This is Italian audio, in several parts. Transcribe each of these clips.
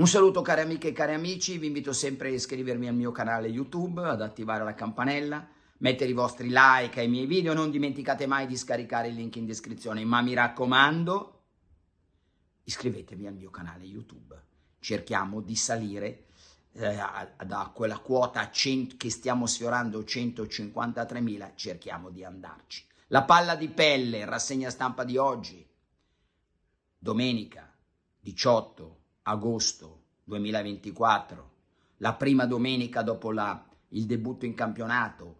Un saluto cari amiche e cari amici, vi invito sempre a iscrivervi al mio canale YouTube, ad attivare la campanella, mettere i vostri like ai miei video, non dimenticate mai di scaricare il link in descrizione, ma mi raccomando, iscrivetevi al mio canale YouTube. Cerchiamo di salire eh, da quella quota cent- che stiamo sfiorando 153.000, cerchiamo di andarci. La palla di pelle, rassegna stampa di oggi, domenica 18 agosto 2024, la prima domenica dopo la, il debutto in campionato.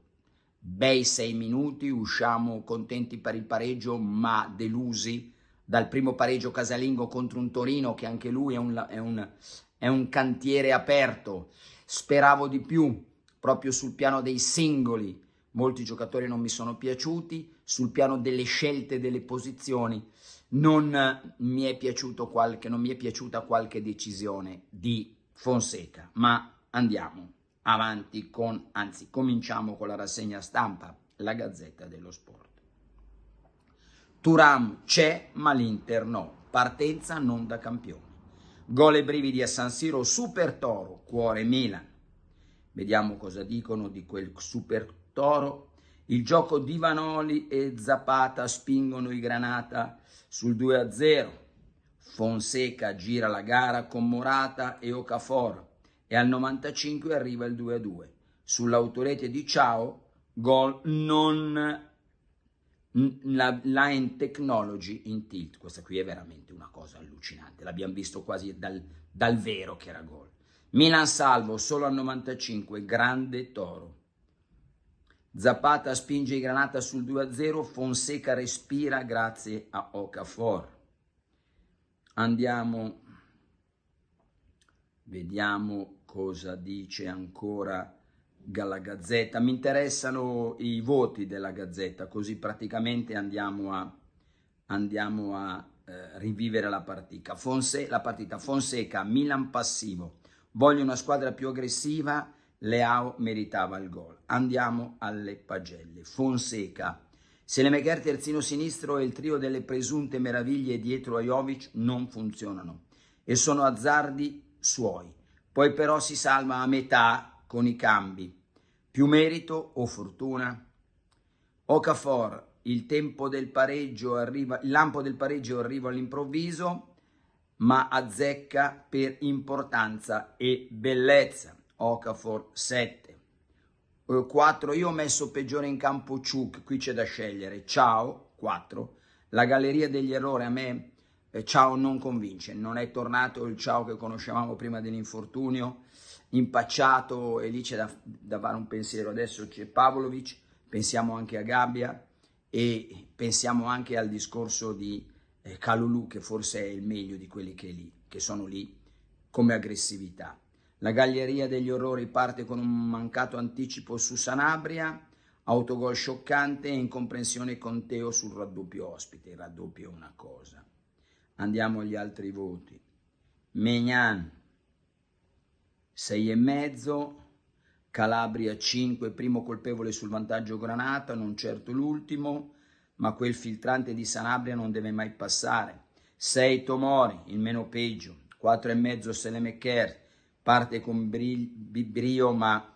Bei sei minuti, usciamo contenti per il pareggio, ma delusi dal primo pareggio casalingo contro un Torino che anche lui è un, è un, è un cantiere aperto. Speravo di più proprio sul piano dei singoli. Molti giocatori non mi sono piaciuti, sul piano delle scelte delle posizioni non mi è, qualche, non mi è piaciuta qualche decisione di Fonseca, ma andiamo avanti con, anzi cominciamo con la rassegna stampa, la Gazzetta dello Sport. Turam c'è, ma l'Inter no, partenza non da campione. Gol e brividi a San Siro, Super Toro, cuore Milan. Vediamo cosa dicono di quel Super Toro il gioco di Vanoli e Zapata spingono i Granata sul 2-0. Fonseca gira la gara con Morata e Ocafor e al 95 arriva il 2-2. Sull'autorete di Ciao, gol non la Line Technology in tilt. Questa qui è veramente una cosa allucinante. L'abbiamo visto quasi dal, dal vero che era gol. Milan salvo solo al 95, grande toro. Zapata spinge Granata sul 2-0, Fonseca respira grazie a Ocafor. Andiamo, vediamo cosa dice ancora la Gazzetta. Mi interessano i voti della Gazzetta, così praticamente andiamo a, andiamo a eh, rivivere la partita. Fonse, la partita Fonseca, Milan passivo. Voglio una squadra più aggressiva Leao meritava il gol. Andiamo alle pagelle. Fonseca. Se Megher terzino sinistro e il trio delle presunte meraviglie dietro a Jovic non funzionano e sono azzardi suoi. Poi però si salva a metà con i cambi. Più merito o fortuna? Okafor, il tempo del pareggio arriva, il lampo del pareggio arriva all'improvviso, ma azzecca per importanza e bellezza. Okafor 7. 4, io ho messo peggiore in campo Ciuc, qui c'è da scegliere, ciao 4. La galleria degli errori a me eh, ciao non convince, non è tornato il ciao che conoscevamo prima dell'infortunio, impacciato e lì c'è da, da fare un pensiero. Adesso c'è Pavlovic, pensiamo anche a Gabbia e pensiamo anche al discorso di eh, Calulu che forse è il meglio di quelli che, lì, che sono lì come aggressività. La galleria degli orrori parte con un mancato anticipo su Sanabria, autogol scioccante e incomprensione con Teo sul raddoppio ospite. Il raddoppio è una cosa. Andiamo agli altri voti. Megnan 6,5, Calabria 5, primo colpevole sul vantaggio Granata, non certo l'ultimo, ma quel filtrante di Sanabria non deve mai passare. 6 Tomori, il meno peggio, 4,5 Selemekert, parte con brio ma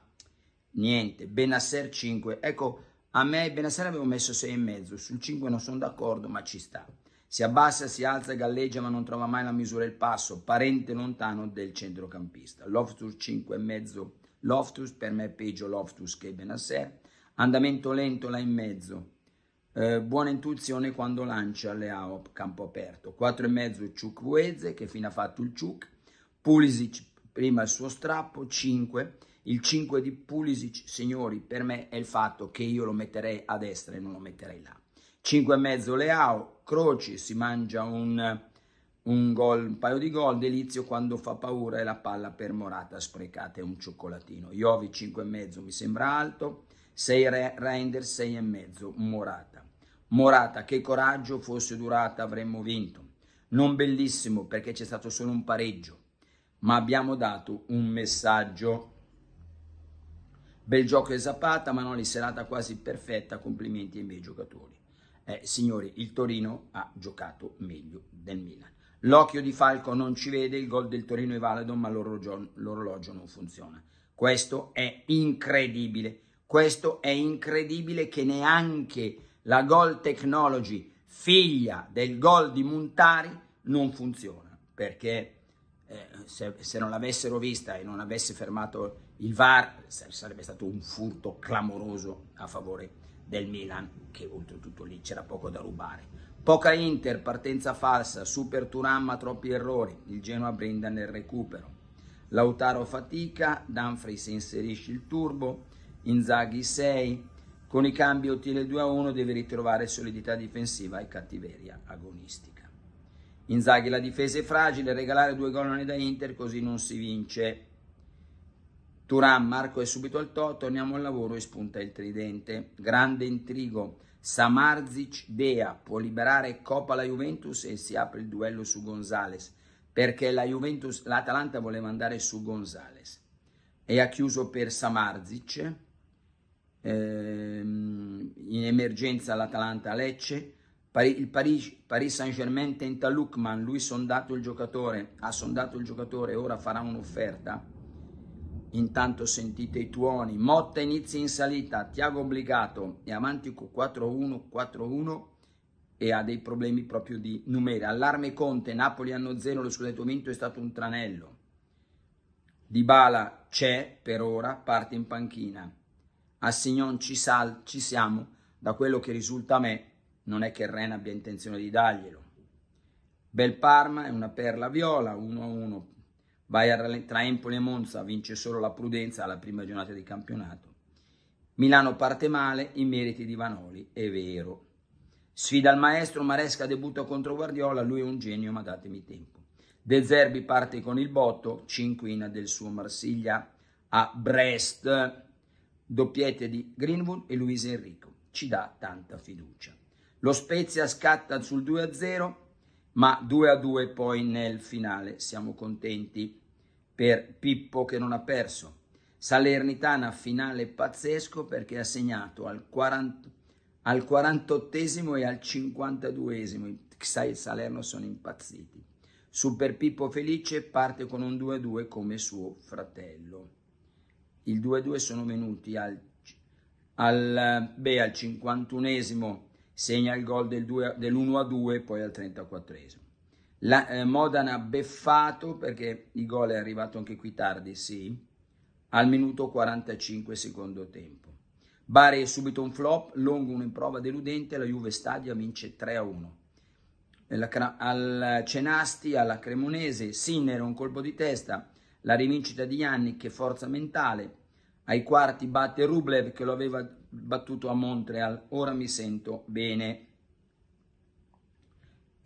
niente, Benasser 5, ecco a me Benasser avevo messo 6,5, sul 5 non sono d'accordo ma ci sta, si abbassa, si alza, galleggia ma non trova mai la misura e il passo, parente lontano del centrocampista, Loftus 5,5, Loftus per me è peggio Loftus che Benasser, andamento lento là in mezzo, eh, buona intuizione quando lancia le AOP campo aperto, 4,5 Ciukwueze che fino ha fatto il Ciuk, Pulisic prima il suo strappo, 5. Il 5 di Pulisic, signori, per me è il fatto che io lo metterei a destra e non lo metterei là. 5 e mezzo Leao, Croci si mangia un, un, gol, un paio di gol, delizio quando fa paura e la palla per Morata sprecata è un cioccolatino. Iovi 5 e mezzo mi sembra alto, 6 re, Reinders 6 e mezzo Morata. Morata, che coraggio, fosse durata avremmo vinto. Non bellissimo perché c'è stato solo un pareggio ma abbiamo dato un messaggio. Bel gioco e Zapata, Manoli serata quasi perfetta, complimenti ai miei giocatori. Eh, signori, il Torino ha giocato meglio del Milan. L'occhio di Falco non ci vede, il gol del Torino è valido, ma l'orologio non funziona. Questo è incredibile. Questo è incredibile che neanche la Goal Technology, figlia del gol di Montari, non funziona. Perché eh, se, se, non l'avessero vista e non avesse fermato il VAR sarebbe stato un furto clamoroso a favore del Milan che oltretutto lì c'era poco da rubare poca Inter, partenza falsa Super Turamma, troppi errori il Genoa brinda nel recupero Lautaro fatica, Dumfries inserisce il turbo Inzaghi 6 con i cambi ottiene il 2 a 1 deve ritrovare solidità difensiva e cattiveria agonistica Inzaghi la difesa è fragile, regalare due gol da Inter, così non si vince. Turan, Marco è subito al to, torniamo al lavoro e spunta il tridente. Grande intrigo, Samarzic Dea può liberare Coppa la Juventus e si apre il duello su Gonzales, perché la Juventus, l'Atalanta voleva andare su Gonzales. E ha chiuso per Samarzic, ehm, in emergenza l'Atalanta Lecce, il Paris, Paris Saint-Germain tenta Lukman, lui sondato il giocatore, ha sondato il giocatore, ora farà un'offerta. Intanto sentite i tuoni, Motta inizia in salita, Tiago obbligato e con 4-1, 4-1 e ha dei problemi proprio di numeri. Allarme Conte, Napoli hanno zero, lo scudetto vinto è stato un tranello. Dybala c'è per ora, parte in panchina. A Signon ci, sal, ci siamo, da quello che risulta a me non è che il Ren abbia intenzione di darglielo. Bel Parma è una perla viola, 1-1. Vai a tra Empoli e Monza, vince solo la prudenza alla prima giornata di campionato. Milano parte male, i meriti di Vanoli, è vero. Sfida il maestro, Maresca debutta contro Guardiola, lui è un genio, ma datemi tempo. De Zerbi parte con il botto, cinquina del suo Marsiglia a Brest, doppiette di Greenwood e Luis Enrico. Ci dà tanta fiducia. Lo Spezia scatta sul 2-0, ma 2-2 poi nel finale. Siamo contenti per Pippo che non ha perso. Salernitana finale pazzesco perché ha segnato al, 40, al 48 e al 52 i Salerno sono impazziti. Super Pippo Felice parte con un 2-2 come suo fratello. Il 2-2 sono venuti al, al, beh, al 51 segna il gol del dell'1-2 e poi al 34esimo. La, eh, Modana beffato perché il gol è arrivato anche qui tardi, sì, al minuto 45 secondo tempo. Bari è subito un flop, Longo in prova deludente, la Juve Stadia vince 3-1. Al Cenasti, alla Cremonese, Sinner un colpo di testa, la rivincita di Yannick che forza mentale, ai quarti batte Rublev che lo aveva battuto a Montreal, ora mi sento bene.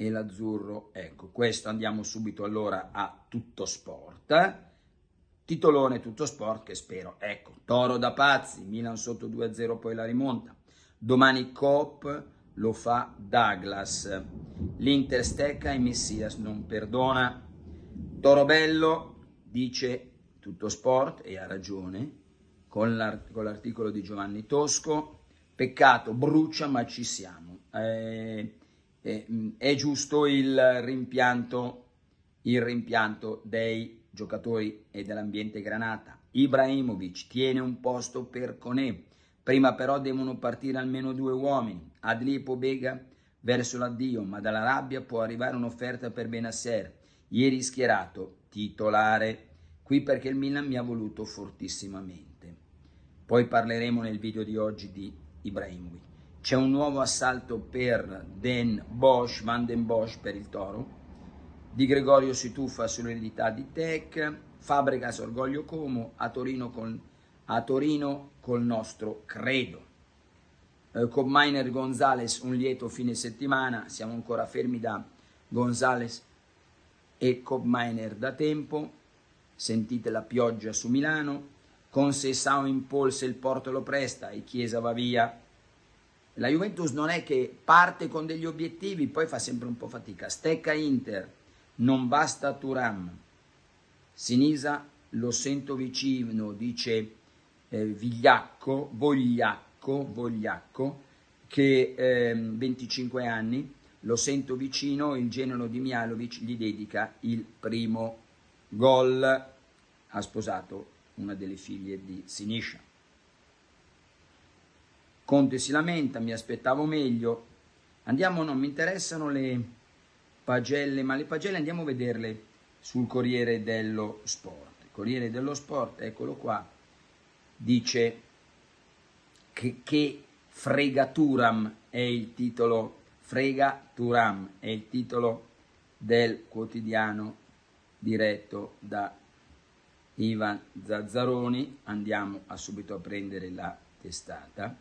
E l'azzurro, ecco, questo andiamo subito allora a tutto sport. Titolone tutto sport che spero, ecco, Toro da pazzi, Milan sotto 2-0 poi la rimonta. Domani Coop lo fa Douglas. L'Inter stecca e Messias non perdona. Toro Bello dice tutto sport e ha ragione, con, l'articolo di Giovanni Tosco, peccato, brucia ma ci siamo. Eh, eh, mm, è giusto il rimpianto, il rimpianto dei giocatori e dell'ambiente Granata. Ibrahimovic tiene un posto per Conè, prima però devono partire almeno due uomini, Adlipo Bega verso l'addio, ma dalla rabbia può arrivare un'offerta per Benasser, ieri schierato, titolare, qui perché il Milan mi ha voluto fortissimamente. Poi parleremo nel video di oggi di Ibrahimovic. C'è un nuovo assalto per Den Bosch, Van Den Bosch per il Toro. Di Gregorio si tuffa sull'eredità di Tech. Fabregas Orgoglio Como a Torino, con, a Torino col nostro credo. Eh, con Miner Gonzales un lieto fine settimana, siamo ancora fermi da Gonzales e Cobminer da tempo, sentite la pioggia su Milano, con Concessao impolse il Porto lo presta e Chiesa va via. La Juventus non è che parte con degli obiettivi, poi fa sempre un po' fatica. Stecca Inter, non basta Turam. Sinisa lo sento vicino, dice eh, Vigliacco, Vogliacco, Vogliacco, che eh, 25 anni, lo sento vicino, il genero di Mialovic gli dedica il primo gol. Ha sposato una delle figlie di Sinisha. Conte si lamenta, mi aspettavo meglio. Andiamo, non mi interessano le pagelle, ma le pagelle andiamo a vederle sul Corriere dello Sport. Il Corriere dello Sport, eccolo qua, dice che, che fregaturam è il titolo, fregaturam è il titolo del quotidiano diretto da Ivan Zazzaroni, andiamo a subito a prendere la testata.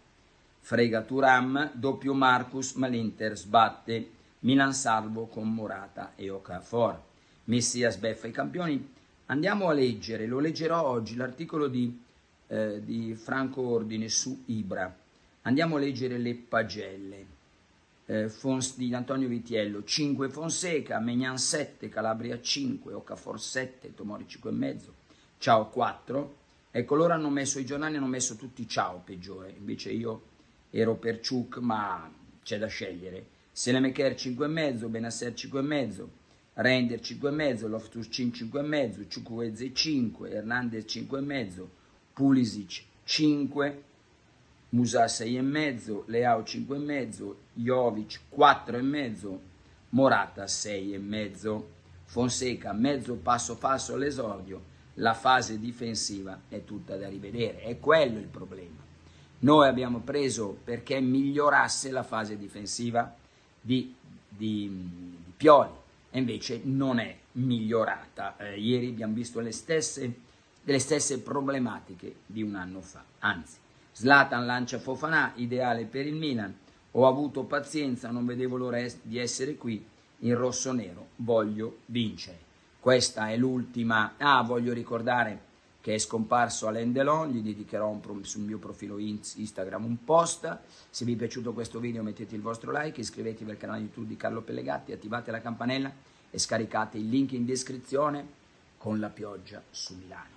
Frega Turam, doppio Marcus, ma l'Inter sbatte. Milan salvo con Morata e Okafor. Messias beffa i campioni. Andiamo a leggere, lo leggerò oggi, l'articolo di, eh, di Franco Ordine su Ibra. Andiamo a leggere le pagelle. Eh, Fons di Antonio Vitiello 5 Fonseca, Megnan 7, Calabria 5, Ocafor 7, Tomori 5,5, ciao 4, ecco loro hanno messo i giornali, hanno messo tutti ciao peggiore, invece io ero per Ciuc, ma c'è da scegliere. Selemeker 5,5, Benasser 5,5, Render 5,5, Loftus-Chin 5,5, Ciucueze 5, Hernandez 5,5, Pulisic 5, Musa 6,5, Leao 5,5, Jovic 4,5, Morata 6,5, Fonseca mezzo passo passo all'esordio, la fase difensiva è tutta da rivedere, è quello il problema. Noi abbiamo preso perché migliorasse la fase difensiva di, di, di Pioli, e invece non è migliorata. Eh, ieri abbiamo visto le stesse, le stesse problematiche di un anno fa, anzi. Slatan lancia Fofanà, ideale per il Milan. Ho avuto pazienza, non vedevo l'ora di essere qui. In rosso-nero voglio vincere. Questa è l'ultima. Ah, voglio ricordare che è scomparso Alain Delon, gli dedicherò un, sul mio profilo Instagram un post. Se vi è piaciuto questo video mettete il vostro like, iscrivetevi al canale YouTube di Carlo Pellegatti, attivate la campanella e scaricate il link in descrizione con la pioggia su Milano.